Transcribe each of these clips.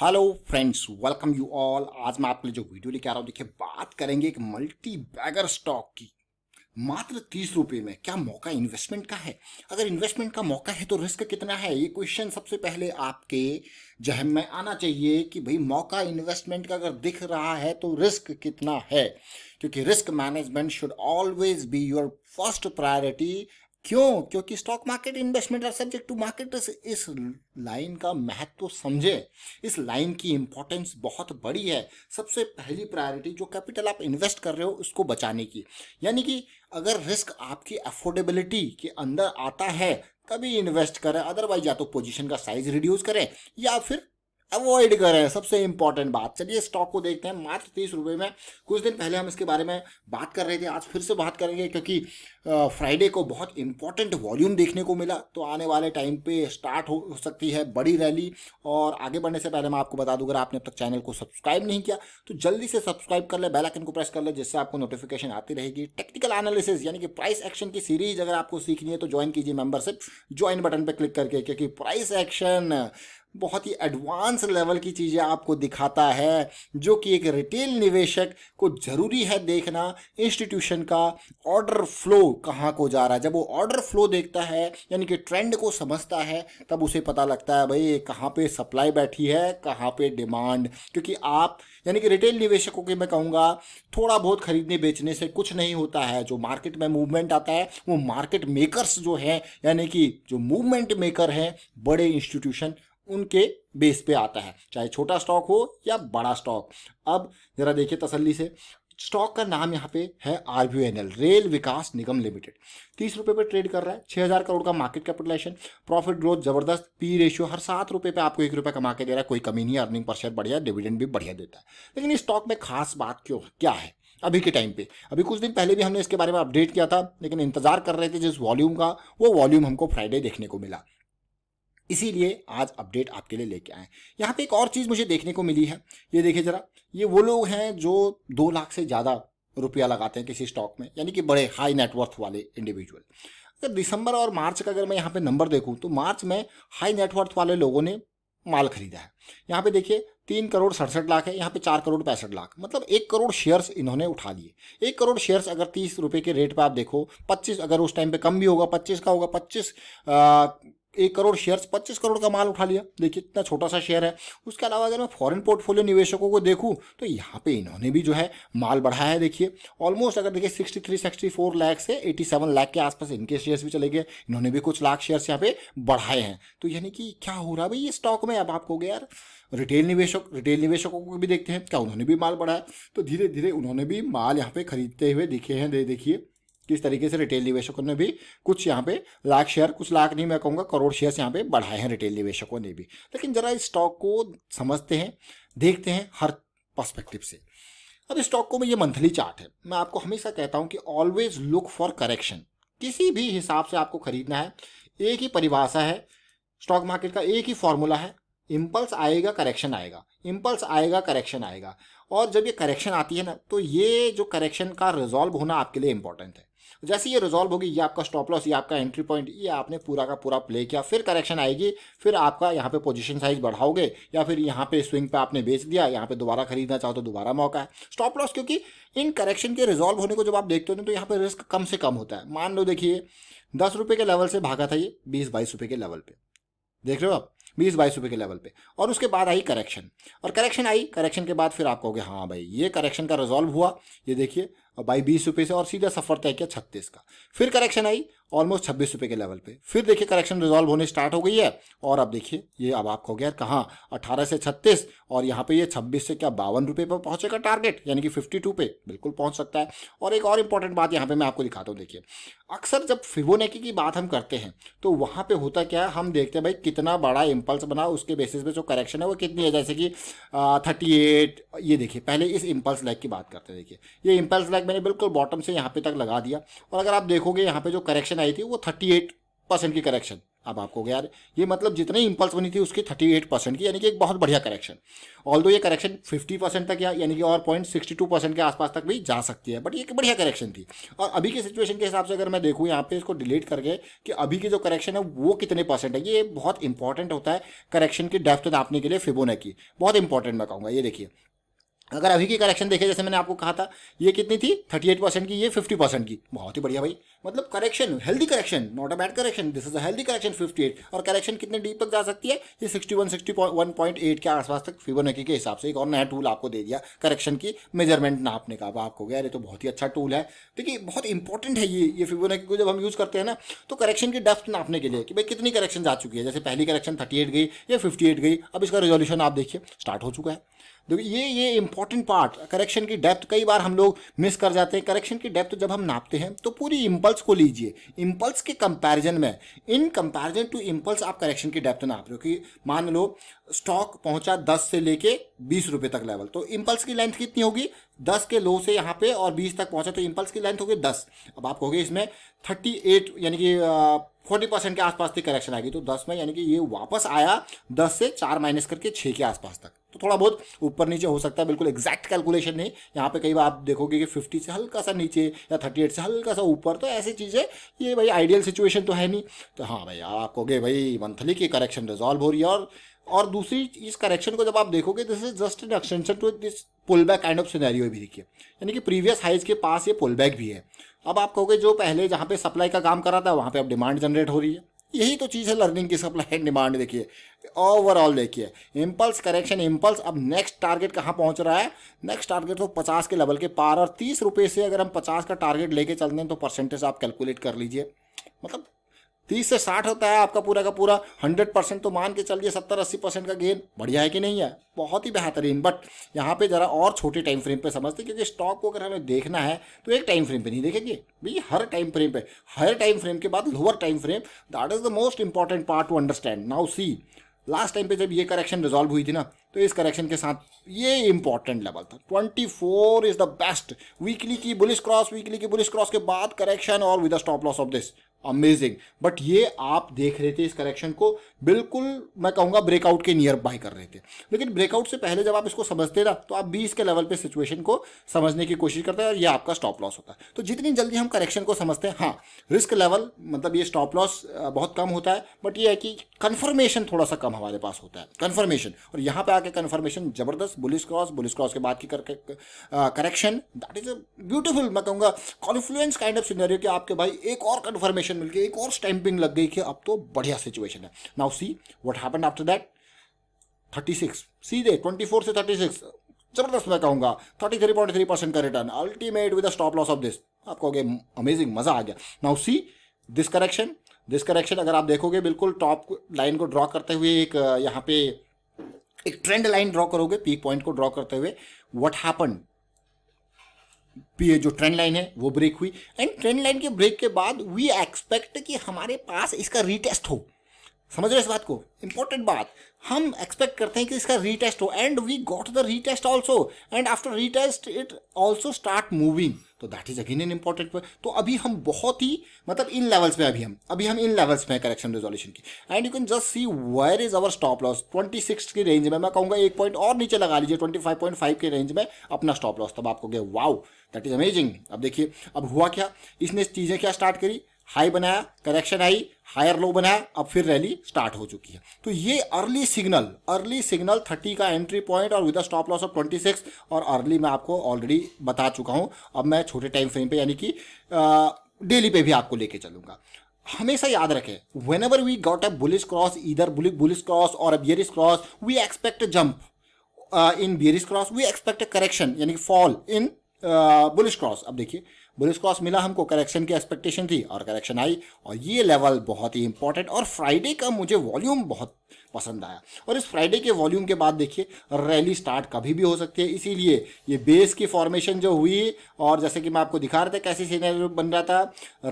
hello friends welcome you all आज मैं आपके लिए जो वीडियो लेके आ रहा हूँ देखिए बात करेंगे एक मल्टी बैगर स्टॉक की मात्र तीस रुपये में क्या मौका इन्वेस्टमेंट का है अगर इन्वेस्टमेंट का मौका है तो रिस्क कितना है ये क्वेश्चन सबसे पहले आपके जहन में आना चाहिए कि भाई मौका इन्वेस्टमेंट का अगर दिख रहा है तो रिस्क कितना है क्योंकि risk management should always be your first priority क्यों क्योंकि stock market investment are subject to market इस लाइन का महत्व तो समझे इस लाइन की इंपॉर्टेंस बहुत बड़ी है सबसे पहली प्रायोरिटी जो कैपिटल आप इन्वेस्ट कर रहे हो उसको बचाने की यानी कि अगर रिस्क आपकी अफोर्डेबिलिटी के अंदर आता है तभी इन्वेस्ट करें अदरवाइज या तो पोजीशन का साइज रिड्यूस करें या फिर अवॉइड करें सबसे इंपॉर्टेंट बात चलिए स्टॉक को देखते हैं मात्र तीस रुपये में कुछ दिन पहले हम इसके बारे में बात कर रहे थे आज फिर से बात करेंगे क्योंकि फ्राइडे को बहुत इंपॉर्टेंट वॉल्यूम देखने को मिला तो आने वाले टाइम पे स्टार्ट हो सकती है बड़ी रैली और आगे बढ़ने से पहले मैं आपको बता दूँ अगर आपने अब तक चैनल को सब्सक्राइब नहीं किया तो जल्दी से सब्सक्राइब कर ले बेलाइकन को प्रेस कर ले जिससे आपको नोटिफिकेशन आती रहेगी टेक्निकल एनालिसिस यानी कि प्राइस एक्शन की सीरीज अगर आपको सीखनी है तो ज्वाइन कीजिए मेंबरशिप ज्वाइन बटन पर क्लिक करके क्योंकि प्राइस एक्शन बहुत ही एडवांस लेवल की चीज़ें आपको दिखाता है जो कि एक रिटेल निवेशक को ज़रूरी है देखना इंस्टीट्यूशन का ऑर्डर फ्लो कहाँ को जा रहा है जब वो ऑर्डर फ्लो देखता है यानी कि ट्रेंड को समझता है तब उसे पता लगता है भाई कहाँ पे सप्लाई बैठी है कहाँ पे डिमांड क्योंकि आप यानी कि रिटेल निवेशकों के मैं कहूँगा थोड़ा बहुत खरीदने बेचने से कुछ नहीं होता है जो मार्केट में मूवमेंट आता है वो मार्केट मेकर्स जो हैं यानी कि जो मूवमेंट मेकर हैं बड़े इंस्टीट्यूशन उनके बेस पे आता है चाहे छोटा स्टॉक हो या बड़ा स्टॉक अब ज़रा देखिए तसल्ली से स्टॉक का नाम यहाँ पे है R N L rail Vikas Nigam limited तीस रुपये पर ट्रेड कर रहा है छः हज़ार करोड़ का मार्केट कैपिटलाइजेशन प्रॉफिट ग्रोथ जबरदस्त पी रेशियो हर सात रुपये पर आपको एक रुपये कमा के दे रहा है कोई कमी नहीं अर्निंग पर शेयर बढ़िया डिविडेंड भी बढ़िया देता है लेकिन इस स्टॉक में खास बात क्यों क्या है अभी के टाइम पे अभी कुछ दिन पहले भी हमने इसके बारे में अपडेट किया था लेकिन इंतजार कर रहे थे जिस वॉल्यूम का वो वॉल्यूम हमको फ्राइडे देखने को मिला इसीलिए आज अपडेट आपके लिए लेके आए यहाँ पे एक और चीज़ मुझे देखने को मिली है ये देखिए ज़रा ये वो लोग हैं जो दो लाख से ज़्यादा रुपया लगाते हैं किसी स्टॉक में यानी कि बड़े हाई नेटवर्थ वाले इंडिविजुअल अगर दिसंबर और मार्च का अगर मैं यहाँ पे नंबर देखूँ तो मार्च में हाई नेटवर्थ वाले लोगों ने माल खरीदा है यहाँ पे देखिए तीन करोड़ सड़सठ लाख है यहाँ पे चार करोड़ पैंसठ लाख मतलब एक करोड़ शेयर्स इन्होंने उठा लिए एक करोड़ शेयर्स अगर तीस रुपये के रेट पे आप देखो पच्चीस अगर उस टाइम पे कम भी होगा पच्चीस का होगा पच्चीस एक करोड़ शेयर्स पच्चीस करोड़ का माल उठा लिया देखिए इतना छोटा सा शेयर है उसके अलावा अगर मैं फॉरेन पोर्टफोलियो निवेशकों को देखूँ तो यहाँ पे इन्होंने भी जो है माल बढ़ाया है देखिए ऑलमोस्ट अगर देखिए sixty three sixty four lakh से एटी सेवन लैख के आसपास इनके शेयर्स भी चले गए इन्होंने भी कुछ लाख शेयर्स यहाँ पे बढ़ाए हैं तो यानी कि क्या हो रहा है भाई ये स्टॉक में अब आपको गया यार रिटेल निवेशक रिटेल निवेशकों को भी देखते हैं क्या उन्होंने भी माल बढ़ाया तो धीरे धीरे उन्होंने भी माल यहाँ पे खरीदते हुए दिखे हैं देखिए किस तरीके से रिटेल निवेशकों ने भी कुछ यहाँ पे लाख शेयर कुछ लाख नहीं मैं कहूँगा करोड़ शेयर्स यहाँ पे बढ़ाए हैं रिटेल निवेशकों ने भी लेकिन जरा इस स्टॉक को समझते हैं देखते हैं हर पर्सपेक्टिव से अब स्टॉक को में ये मंथली चार्ट है मैं आपको हमेशा कहता हूँ कि ऑलवेज लुक फॉर करेक्शन किसी भी हिसाब से आपको खरीदना है एक ही परिभाषा है स्टॉक मार्केट का एक ही फॉर्मूला है इम्पल्स आएगा करेक्शन आएगा इम्पल्स आएगा करेक्शन आएगा और जब ये करेक्शन आती है ना तो ये जो करेक्शन का रिजॉल्व होना आपके लिए इम्पोर्टेंट है जैसे ये रिजॉल्व होगी ये आपका स्टॉप लॉस ये आपका एंट्री पॉइंट ये आपने पूरा का पूरा प्ले किया फिर करेक्शन आएगी फिर आपका यहाँ पे पोजीशन साइज बढ़ाओगे या फिर यहाँ पे स्विंग पे आपने बेच दिया यहाँ पे दोबारा खरीदना चाहो तो दोबारा मौका है स्टॉप लॉस क्योंकि इन करेक्शन के रिजॉल्व होने को जब आप देखते हो तो यहाँ पर रिस्क कम से कम होता है मान लो देखिए दस रुपये के लेवल से भागा था ये बीस बाईस रुपये के लेवल पर देख रहे हो आप बीस बाईस रुपये के लेवल पे और उसके बाद आई करेक्शन और करेक्शन आई करेक्शन के बाद फिर आप कहोगे हाँ भाई ये करेक्शन का रिजॉल्व हुआ ये देखिए और बाई बीस रुपये से और सीधा सफर तय किया छत्तीस का फिर करेक्शन आई ऑलमोस्ट छब्बीस रुपये के लेवल पे फिर देखिए करेक्शन रिजॉल्व होने स्टार्ट हो गई है और अब देखिए ये अब आपको हो गया कहाँ अट्ठारह से छत्तीस और यहाँ पे ये छब्बीस से क्या बावन रुपये पर पहुँचेगा टारगेट यानी कि फिफ्टी टू पे बिल्कुल पहुँच सकता है और एक और इंपॉर्टेंट बात यहाँ पे मैं आपको दिखाता हूँ देखिए अक्सर जब फिवोनेकी की बात हम करते हैं तो वहाँ पर होता क्या है हम देखते हैं भाई कितना बड़ा इम्पल्स बना उसके बेसिस पर जो करेक्शन है वो कितनी है जैसे कि थर्टी एट ये देखिए पहले इस इम्पल्स लैग की बात करते हैं देखिए ये इम्पल्स लैग टैग मैंने बिल्कुल बॉटम से यहाँ पे तक लगा दिया और अगर आप देखोगे यहाँ पे जो करेक्शन आई थी वो थर्टी एट परसेंट की करेक्शन अब आपको गया ये मतलब जितने इंपल्स बनी थी उसकी थर्टी एट परसेंट की यानी कि एक बहुत बढ़िया करेक्शन ऑल ये करेक्शन फिफ्टी परसेंट तक या यानी कि और पॉइंट सिक्सटी टू परसेंट के आसपास तक भी जा सकती है बट ये एक बढ़िया करेक्शन थी और अभी की सिचुएशन के हिसाब से अगर मैं देखूँ यहाँ पे इसको डिलीट करके कि अभी की जो करेक्शन है वो कितने परसेंट है ये बहुत इंपॉर्टेंट होता है करेक्शन की डेफ्थ नापने के लिए फिबोना की बहुत इंपॉर्टेंट मैं कहूँगा ये देखिए अगर अभी की करेक्शन देखे जैसे मैंने आपको कहा था ये कितनी थी 38 परसेंट की ये 50 परसेंट की बहुत ही बढ़िया भाई मतलब correction healthy correction not a bad correction this is a healthy correction 58 और करेक्शन कितने डीप तक जा सकती है ये 61 एट के आसपास तक नकी के हिसाब से एक और नया टूल आपको दे दिया करेक्शन की मेजरमेंट नापने का अब आपको गया अरे तो बहुत ही अच्छा टूल है देखिए बहुत इंपॉर्टेंट है ये ये फिबोनाची को जब हम यूज़ करते हैं ना तो करेक्शन की डेप्थ नापने के लिए कि भाई कितनी करेक्शन जा चुकी है जैसे पहली करेक्शन थर्टी गई या फिफ्टी गई अब इसका रिजोल्यूशन आप देखिए स्टार्ट हो चुका है देखो ये ये इंपॉर्टेंट पार्ट करेक्शन की डेप्थ कई बार हम लोग मिस कर जाते हैं करेक्शन की डेप्थ जब हम नापते हैं तो पूरी इम्पल्स को लीजिए इम्पल्स के कंपैरिजन में इन कंपैरिजन टू इम्पल्स आप करेक्शन की डेप्थ नाप रहे हो कि मान लो स्टॉक पहुंचा दस से लेके बीस रुपये तक लेवल तो इम्पल्स की लेंथ कितनी होगी दस के लो से यहाँ पे और बीस तक पहुंचा तो इम्पल्स की लेंथ होगी दस अब आप कहोगे इसमें थर्टी एट यानी कि फोर्टी परसेंट के आसपास की करेक्शन आएगी तो दस में यानी कि ये वापस आया दस से चार माइनस करके छः के आसपास तक तो थोड़ा बहुत ऊपर नीचे हो सकता है बिल्कुल एग्जैक्ट कैलकुलेशन नहीं यहाँ पे कई बार आप देखोगे कि फिफ्टी से हल्का सा नीचे या थर्टी एट से हल्का सा ऊपर तो ऐसी चीज़ें ये भाई आइडियल सिचुएशन तो है नहीं तो हाँ भाई आप कहोगे भाई मंथली की करेक्शन रिजॉल्व हो रही है और और दूसरी इस करेक्शन को जब आप देखोगे this is just an extension to this pull back kind of scenario भी देखिए यानी कि प्रीवियस हाइज के पास ये पुल बैक भी है अब आप कहोगे जो पहले जहाँ पे सप्लाई का काम कर रहा था वहाँ पे अब डिमांड जनरेट हो रही है यही तो चीज़ है लर्निंग की सप्लाई एंड डिमांड देखिए ओवरऑल देखिए इम्पल्स करेक्शन इम्पल्स अब नेक्स्ट टारगेट कहाँ पहुँच रहा है नेक्स्ट टारगेट तो पचास के लेवल के पार और तीस रुपये से अगर हम पचास का टारगेट लेके चलते हैं तो परसेंटेज आप कैलकुलेट कर लीजिए मतलब तीस से साठ होता है आपका पूरा का पूरा हंड्रेड परसेंट तो मान के चलिए सत्तर अस्सी परसेंट का गेन बढ़िया है कि नहीं है बहुत ही बेहतरीन बट यहाँ पे जरा और छोटे टाइम फ्रेम पे समझते क्योंकि स्टॉक को अगर हमें देखना है तो एक टाइम फ्रेम पे नहीं देखेंगे भैया हर टाइम फ्रेम पे हर टाइम फ्रेम के बाद lower time frame that is the most important part to understand now see last time पे जब ये करेक्शन रिजॉल्व हुई थी ना तो इस करेक्शन के साथ ये इंपॉर्टेंट लेवल था 24 इज द बेस्ट वीकली की बुलिस क्रॉस वीकली की बुलिस क्रॉस के बाद करेक्शन और with the stop loss of this amazing but ये आप देख रहे थे इस करेक्शन को बिल्कुल मैं कहूँगा ब्रेकआउट के नियर बाय कर रहे थे लेकिन ब्रेकआउट से पहले जब आप इसको समझते ना तो आप बीस के लेवल पे सिचुएशन को समझने की कोशिश करते हैं और ये आपका स्टॉप लॉस होता है तो जितनी जल्दी हम करेक्शन को समझते हैं हाँ रिस्क लेवल मतलब ये स्टॉप लॉस बहुत कम होता है बट ये है कि कन्फर्मेशन थोड़ा सा कम हमारे पास होता है कन्फर्मेशन और यहाँ पर आके कन्फर्मेशन जबरदस्त बुलिस क्रॉस बुलिस क्रॉस के बाद की correction that is a beautiful मैं कहूँगा कॉन्फ्लुएंस काइंड ऑफ सीनरियो कि आपके भाई एक और कन्फर्मेशन सिचुएशन मिलकर एक और स्टैंपिंग लग गई कि अब तो बढ़िया सिचुएशन है now see what happen after that thirty six सीधे ट्वेंटी फोर से थर्टी सिक्स जबरदस्त मैं कहूंगा thirty three point three percent का return ultimate with stop loss of this आपको अमेजिंग मजा आ गया now see this correction this correction अगर आप देखोगे बिल्कुल टॉप लाइन को ड्रॉ करते हुए एक यहाँ पे एक ट्रेंड लाइन ड्रॉ करोगे पीक पॉइंट को ड्रॉ करते हुए व्हाट हैपन जो ट्रेंड लाइन है वो ब्रेक हुई एंड ट्रेंड लाइन के ब्रेक के बाद वी एक्सपेक्ट कि हमारे पास इसका रीटेस्ट हो समझ रहे इस बात को इंपॉर्टेंट बात हम एक्सपेक्ट करते हैं कि इसका रीटेस्ट हो and we got the retest also and after retest it also start moving तो that is again an important तो अभी हम बहुत ही मतलब इन लेवल्स में अभी हम अभी हम इन लेवल्स में करेक्शन रेजोल्यूशन की and you can just see where is our stop loss six की रेंज में मैं कहूँगा एक पॉइंट और नीचे लगा लीजिए फाइव के रेंज में अपना स्टॉप लॉस तब आपको गया वाओ दैट इज अमेजिंग अब देखिए अब हुआ क्या इसने चीज़ें क्या स्टार्ट करी हाई बनाया करेक्शन आई हायर लो बनाया अब फिर रैली स्टार्ट हो चुकी है तो ये अर्ली सिग्नल अर्ली सिग्नल 30 का एंट्री पॉइंट और विद स्टॉप लॉस ऑफ 26 और अर्ली मैं आपको ऑलरेडी बता चुका हूँ अब मैं छोटे टाइम फ्रेम पे यानी कि डेली पे भी आपको लेके चलूंगा हमेशा याद रखें whenever we got a bullish cross इधर बुलिक बुलिस क्रॉस और अब bearish cross we expect jump in bearish cross we expect a correction यानी कि फॉल इन बुलिस क्रॉस अब देखिए बुलिस क्रॉस मिला हमको करेक्शन की एक्सपेक्टेशन थी और करेक्शन आई और ये लेवल बहुत ही इंपॉर्टेंट और फ्राइडे का मुझे वॉल्यूम बहुत पसंद आया और इस फ्राइडे के वॉल्यूम के बाद देखिए रैली स्टार्ट कभी भी हो सकती है इसीलिए ये बेस की फॉर्मेशन जो हुई और जैसे कि मैं आपको दिखा रहा था कैसी सीनरी बन रहा था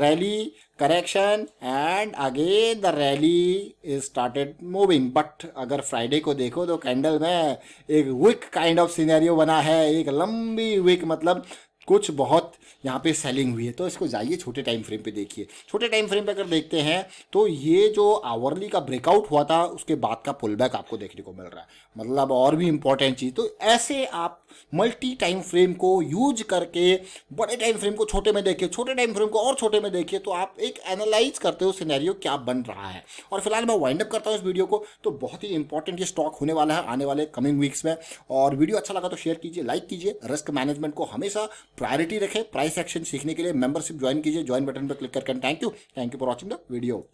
rally correction and again the rally is started moving but अगर फ्राइडे को देखो तो कैंडल में एक विक काइंड ऑफ सीनैरियो बना है एक लंबी विक मतलब कुछ बहुत यहाँ पे सेलिंग हुई है तो इसको जाइए छोटे टाइम फ्रेम पे देखिए छोटे टाइम फ्रेम पे अगर देखते हैं तो ये जो आवरली का ब्रेकआउट हुआ था उसके बाद का पुल बैक आपको देखने को मिल रहा है मतलब और भी इंपॉर्टेंट चीज़ तो ऐसे आप मल्टी टाइम फ्रेम को यूज करके बड़े टाइम फ्रेम को छोटे में देखिए छोटे टाइम फ्रेम को और छोटे में देखिए तो आप एक एनालाइज करते हो सिनेरियो क्या बन रहा है और फिलहाल मैं वाइंड अप करता हूँ इस वीडियो को तो बहुत ही इंपॉर्टेंट ये स्टॉक होने वाला है आने वाले कमिंग वीक्स में और वीडियो अच्छा लगा तो शेयर कीजिए लाइक कीजिए रिस्क मैनेजमेंट को हमेशा प्रायोरिटी रखें प्राइस एक्शन सीखने के लिए मेंबरशिप ज्वाइन कीजिए ज्वाइन बटन पर क्लिक करके thank you thank you for watching the video